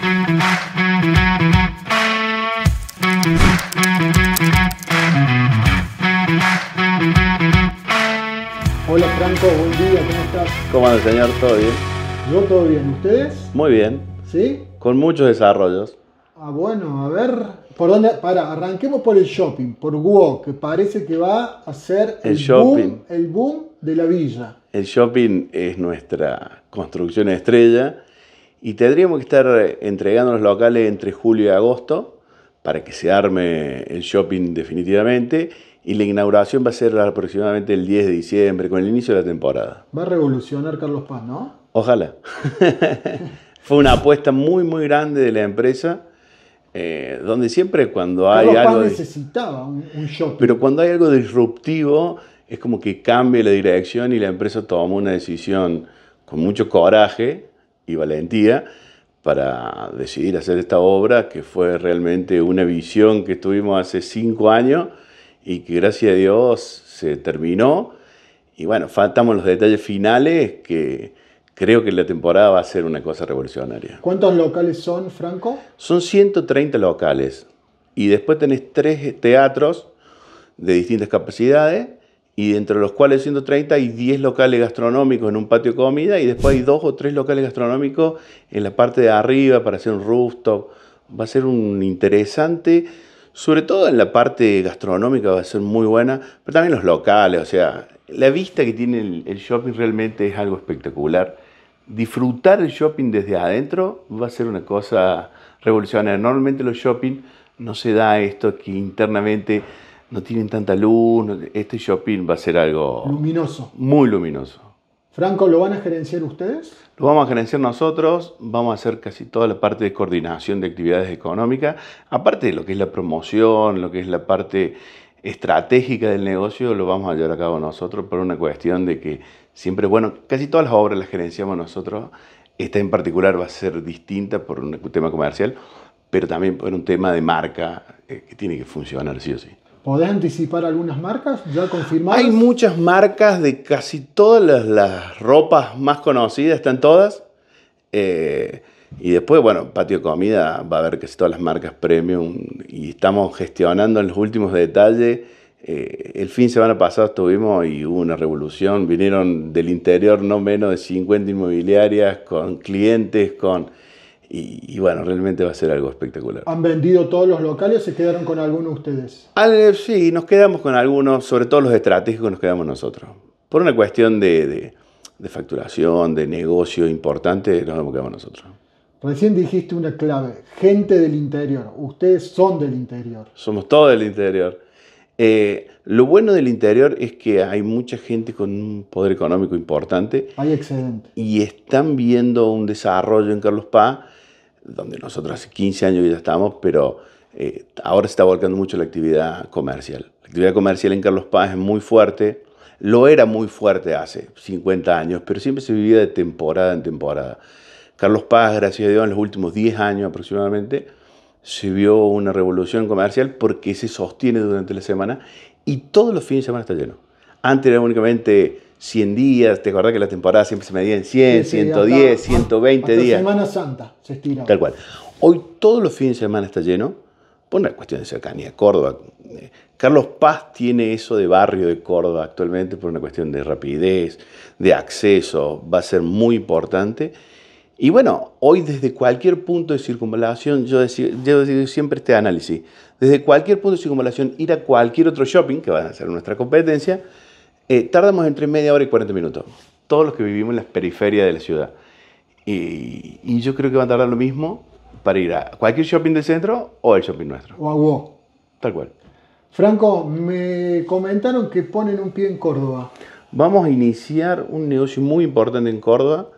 Hola Franco, buen día, ¿cómo estás? ¿Cómo anda, señor? ¿Todo bien? Yo todo bien, ¿ustedes? Muy bien. ¿Sí? Con muchos desarrollos. Ah, bueno, a ver, ¿por dónde? Para, arranquemos por el shopping, por Guo, que parece que va a ser el, shopping. el boom de la villa. El shopping es nuestra construcción estrella y tendríamos que estar eh, entregando los locales entre julio y agosto para que se arme el shopping definitivamente y la inauguración va a ser aproximadamente el 10 de diciembre, con el inicio de la temporada. Va a revolucionar Carlos Paz, ¿no? Ojalá. Fue una apuesta muy, muy grande de la empresa, eh, donde siempre cuando Carlos hay Paz algo... necesitaba un, Pero cuando hay algo disruptivo, es como que cambia la dirección y la empresa toma una decisión con mucho coraje y valentía para decidir hacer esta obra, que fue realmente una visión que tuvimos hace cinco años y que gracias a Dios se terminó. Y bueno, faltamos los detalles finales que creo que la temporada va a ser una cosa revolucionaria. ¿Cuántos locales son, Franco? Son 130 locales y después tenés tres teatros de distintas capacidades y dentro de los cuales 130 hay 10 locales gastronómicos en un patio de comida y después hay dos o tres locales gastronómicos en la parte de arriba para hacer un rooftop. Va a ser un interesante, sobre todo en la parte gastronómica va a ser muy buena, pero también los locales, o sea, la vista que tiene el, el shopping realmente es algo espectacular. Disfrutar el shopping desde adentro va a ser una cosa revolucionaria. Normalmente los shopping no se da esto que internamente no tienen tanta luz, este shopping va a ser algo... Luminoso. Muy luminoso. Franco, ¿lo van a gerenciar ustedes? Lo vamos a gerenciar nosotros, vamos a hacer casi toda la parte de coordinación de actividades económicas, aparte de lo que es la promoción, lo que es la parte estratégica del negocio, lo vamos a llevar a cabo nosotros por una cuestión de que siempre, bueno, casi todas las obras las gerenciamos nosotros, esta en particular va a ser distinta por un tema comercial, pero también por un tema de marca eh, que tiene que funcionar sí o sí. ¿Podés anticipar algunas marcas ya confirmadas? Hay muchas marcas de casi todas las, ropas más conocidas, están todas. Eh, y después, bueno, Patio Comida va a haber casi todas las marcas premium y estamos gestionando en los últimos detalles. Eh, el fin de semana pasado estuvimos y hubo una revolución. Vinieron del interior no menos de 50 inmobiliarias con clientes, con y, bueno, realmente va a ser algo espectacular. ¿Han vendido todos los locales o se quedaron con algunos ustedes? Eh, sí, nos quedamos con algunos, sobre todo los estratégicos nos quedamos nosotros. Por una cuestión de, facturación, de negocio importante, nos quedamos nosotros. Recién dijiste una clave, gente del interior. Ustedes son del interior. Somos todos del interior. Eh, lo bueno del interior es que hay mucha gente con un poder económico importante. Hay excedente. Y están viendo un desarrollo en Carlos Paz donde nosotros hace 15 años ya estamos, pero eh, ahora se está volcando mucho la actividad comercial. La actividad comercial en Carlos Paz es muy fuerte, lo era muy fuerte hace 50 años, pero siempre se vivía de temporada en temporada. Carlos Paz, gracias a Dios, en los últimos 10 años aproximadamente, se vio una revolución comercial porque se sostiene durante la semana y todos los fines de semana está lleno. Antes era únicamente 100 días, te acordás que la temporada siempre se medía en 100, 110, 120 días. Semana Santa se estira. Tal cual. Hoy todos los fines de semana está lleno, por una cuestión de cercanía, Córdoba. Eh, Carlos Paz tiene eso de barrio de Córdoba actualmente por una cuestión de rapidez, de acceso, va a ser muy importante. Y bueno, hoy desde cualquier punto de circunvalación, yo decido siempre este análisis, desde cualquier punto de circunvalación ir a cualquier otro shopping, que va a ser nuestra competencia, eh, tardamos entre media hora y 40 minutos, todos los que vivimos en las periferias de la ciudad. Y, yo creo que van a tardar lo mismo para ir a cualquier shopping del centro o al shopping nuestro. O a Tal cual. Franco, me comentaron que ponen un pie en Córdoba. Vamos a iniciar un negocio muy importante en Córdoba.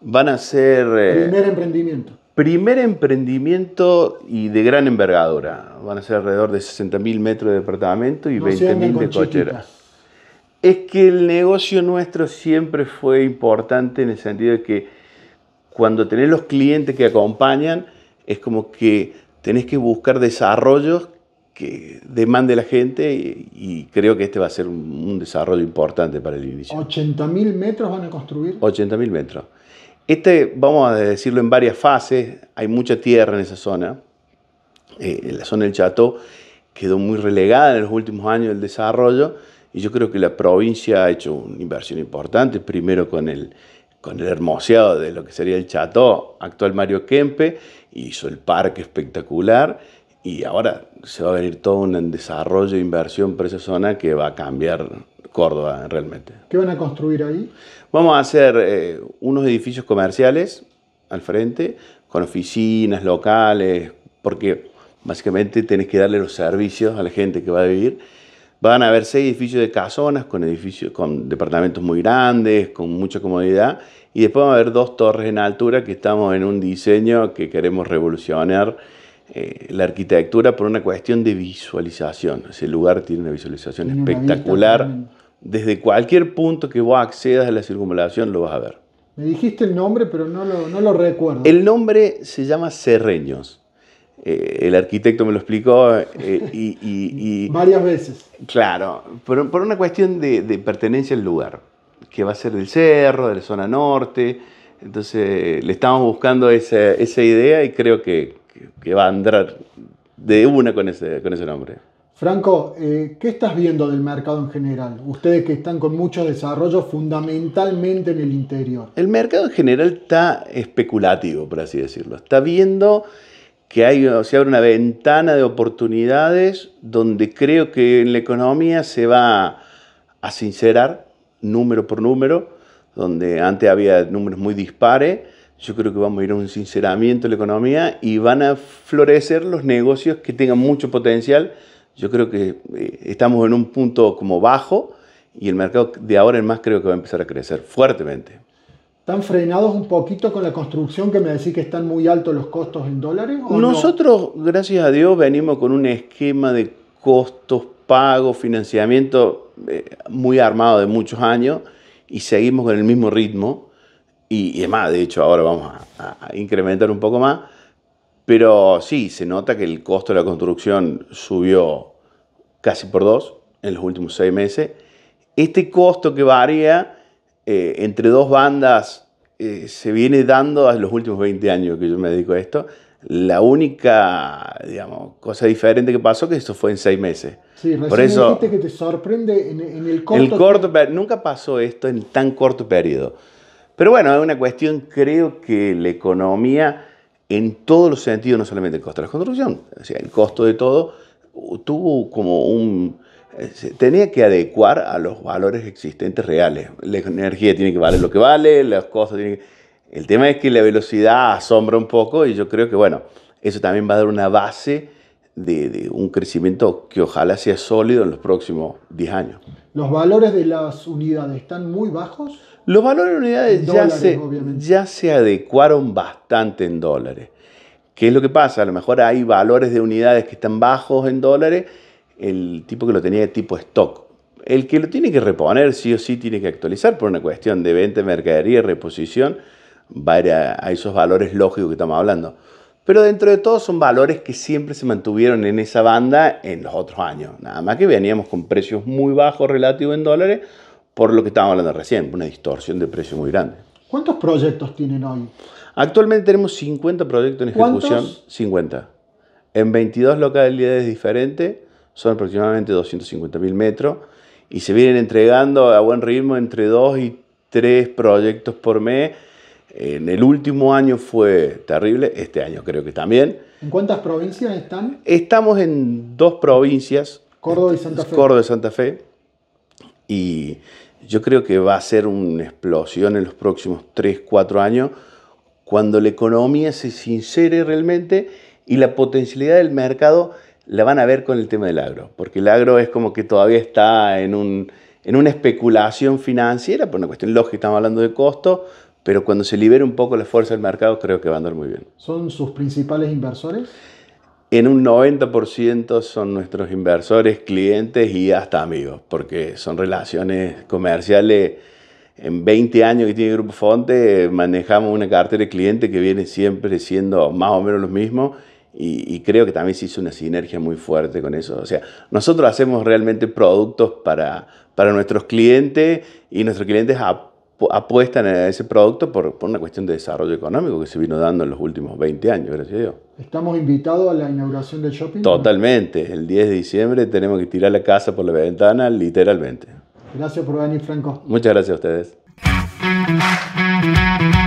Van a ser... Eh, primer emprendimiento. Primer emprendimiento y de gran envergadura. Van a ser alrededor de 60.000 metros de departamento y 20.000 de cocheras es que el negocio nuestro siempre fue importante en el sentido de que cuando tenés los clientes que acompañan, es como que tenés que buscar desarrollos que demande la gente y, creo que este va a ser un, desarrollo importante para el inicio. ¿80.000 metros van a construir? 80.000 metros. Este, vamos a decirlo en varias fases, hay mucha tierra en esa zona. Eh, la zona del Chateau quedó muy relegada en los últimos años del desarrollo y yo creo que la provincia ha hecho una inversión importante, primero con el, con el hermoseado de lo que sería el Chateau, actual Mario Kempe, hizo el parque espectacular y ahora se va a venir todo un desarrollo e inversión por esa zona que va a cambiar Córdoba realmente. ¿Qué van a construir ahí? Vamos a hacer eh, unos edificios comerciales al frente, con oficinas locales, porque básicamente tenés que darle los servicios a la gente que va a vivir van a haber seis edificios de casonas con, edificios, con departamentos muy grandes, con mucha comodidad, y después van a haber dos torres en altura que estamos en un diseño que queremos revolucionar eh, la arquitectura por una cuestión de visualización. Ese lugar tiene una visualización espectacular. Desde cualquier punto que vos accedas a la circunvalación lo vas a ver. Me dijiste el nombre, pero no no lo recuerdo. El nombre se llama Cerreños. Eh, el arquitecto me lo explicó eh, y, Varias veces. Claro, por, una cuestión de, pertenencia al lugar, que va a ser del cerro, de la zona norte. Entonces le estamos buscando esa, idea y creo que, va a andar de una con ese, nombre. Franco, eh, ¿qué estás viendo del mercado en general? Ustedes que están con mucho desarrollo fundamentalmente en el interior. El mercado en general está especulativo, por así decirlo. Está viendo que hay, se abre una ventana de oportunidades donde creo que en la economía se va a sincerar número por número, donde antes había números muy dispares, yo creo que vamos a ir a un sinceramiento en la economía y van a florecer los negocios que tengan mucho potencial. Yo creo que eh, estamos en un punto como bajo y el mercado de ahora en más creo que va a empezar a crecer fuertemente. ¿Están frenados un poquito con la construcción que me decís que están muy altos los costos en dólares? Nosotros, gracias a Dios, venimos con un esquema de costos, pagos, financiamiento eh, muy armado de muchos años y seguimos con el mismo ritmo. Y, es además, de hecho, ahora vamos a, a, incrementar un poco más. Pero sí, se nota que el costo de la construcción subió casi por dos en los últimos seis meses. Este costo que varía eh, entre dos bandas eh, se viene dando a los últimos 20 años que yo me dedico a esto. La única, digamos, cosa diferente que pasó que esto fue en seis meses. Sí, Por eso, dijiste que te sorprende en, el corto. nunca pasó esto en tan corto periodo. Pero bueno, es una cuestión, creo que la economía en todos los sentidos, no solamente el costo de la construcción, o sea, el costo de todo, tuvo como un, eh, tenía que adecuar a los valores existentes reales. La energía tiene que valer lo que vale, las cosas tienen que... El tema es que la velocidad asombra un poco y yo creo que, bueno, eso también va a dar una base de, un crecimiento que ojalá sea sólido en los próximos 10 años. ¿Los valores de las unidades están muy bajos? Los valores de unidades ya, se, ya se adecuaron bastante en dólares. ¿Qué es lo que pasa? A lo mejor hay valores de unidades que están bajos en dólares el tipo que lo tenía de tipo stock. El que lo tiene que reponer, sí o sí, tiene que actualizar por una cuestión de venta, mercadería, reposición, va a, ir a, esos valores lógicos que estamos hablando. Pero dentro de todo son valores que siempre se mantuvieron en esa banda en los otros años. Nada más que veníamos con precios muy bajos relativos en dólares, por lo que estábamos hablando recién, una distorsión de precio muy grande. ¿Cuántos proyectos tienen hoy? Actualmente tenemos 50 proyectos en ejecución. ¿Cuántos? 50. En 22 localidades diferentes son aproximadamente 250.000 metros y se vienen entregando a buen ritmo entre dos y 3 proyectos por mes. En el último año fue terrible, este año creo que también. ¿En cuántas provincias están? Estamos en dos provincias. Córdoba y Santa Fe. Córdoba y Santa Fe. Y yo creo que va a ser una explosión en los próximos 3, 4 años, cuando la economía se sincere realmente y la potencialidad del mercado la van a ver con el tema del agro, porque el agro es como que todavía está en, un, en una especulación financiera, por una cuestión lógica, estamos hablando de costo, pero cuando se libere un poco la fuerza del mercado creo que va a andar muy bien. ¿Son sus principales inversores? En un 90% son nuestros inversores, clientes y hasta amigos, porque son relaciones comerciales. En 20 años que tiene Grupo Fonte manejamos una cartera de clientes que viene siempre siendo más o menos los mismos y, creo que también se hizo una sinergia muy fuerte con eso. O sea, nosotros hacemos realmente productos para, para nuestros clientes y nuestros clientes apuestan a ese producto por, por, una cuestión de desarrollo económico que se vino dando en los últimos 20 años, gracias a Dios. ¿Estamos invitados a la inauguración del shopping? Totalmente. El 10 de diciembre tenemos que tirar la casa por la ventana, literalmente. Gracias por venir, Franco. Muchas gracias a ustedes.